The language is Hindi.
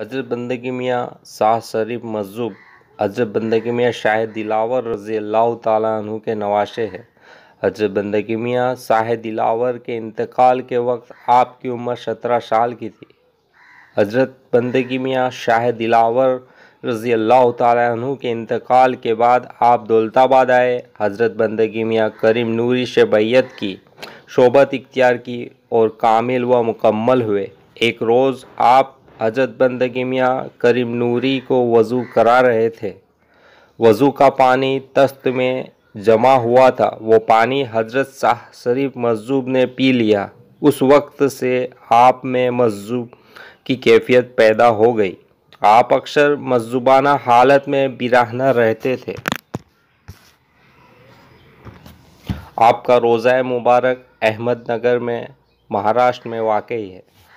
हज़रत बंदगी मियाँ शाह शरीफ मजूब हज़रत बंदगी मियाँ शाह दिलावर रज़ी अल्लाह तु के नवाशे है हज़रत बंदगी मियाँ शाह दिलावर के इंतकाल के वक्त आपकी उम्र सत्रह साल की थी हज़रत बंदगी मियाँ शाह दिलावर रज़ी अल्लाह तु के इंतकाल के बाद आप दौलताबाद आए हज़रत बंदगी मियाँ करीम नूरी से बैत की शोबत इख्तियार की और कामिल व मुकम्मल हुए एक रोज़ आप हजरत बंदगी मियाँ करीम नूरी को वज़ू करा रहे थे वज़ू का पानी तस्त में जमा हुआ था वो पानी हजरत शाह शरीफ मजूब ने पी लिया उस वक्त से आप में मजूब की कैफियत पैदा हो गई आप अक्सर मजूबाना हालत में बिराहना रहते थे आपका रोज़ा मुबारक अहमदनगर में महाराष्ट्र में वाकई है